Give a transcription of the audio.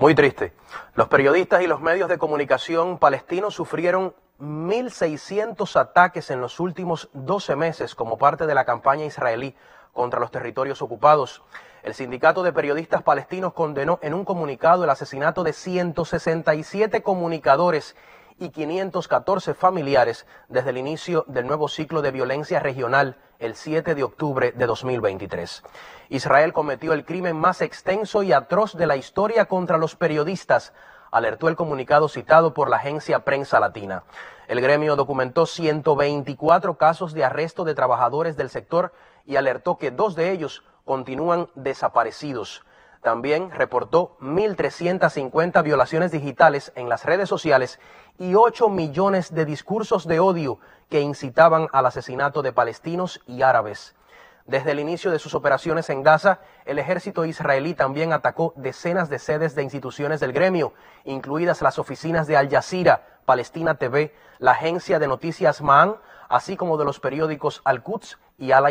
Muy triste. Los periodistas y los medios de comunicación palestinos sufrieron 1.600 ataques en los últimos 12 meses como parte de la campaña israelí contra los territorios ocupados. El sindicato de periodistas palestinos condenó en un comunicado el asesinato de 167 comunicadores y 514 familiares desde el inicio del nuevo ciclo de violencia regional el 7 de octubre de 2023. Israel cometió el crimen más extenso y atroz de la historia contra los periodistas, alertó el comunicado citado por la agencia Prensa Latina. El gremio documentó 124 casos de arresto de trabajadores del sector y alertó que dos de ellos continúan desaparecidos. También reportó 1.350 violaciones digitales en las redes sociales y 8 millones de discursos de odio que incitaban al asesinato de palestinos y árabes. Desde el inicio de sus operaciones en Gaza, el ejército israelí también atacó decenas de sedes de instituciones del gremio, incluidas las oficinas de Al Jazeera, Palestina TV, la agencia de noticias Ma'an, así como de los periódicos Al-Quds y al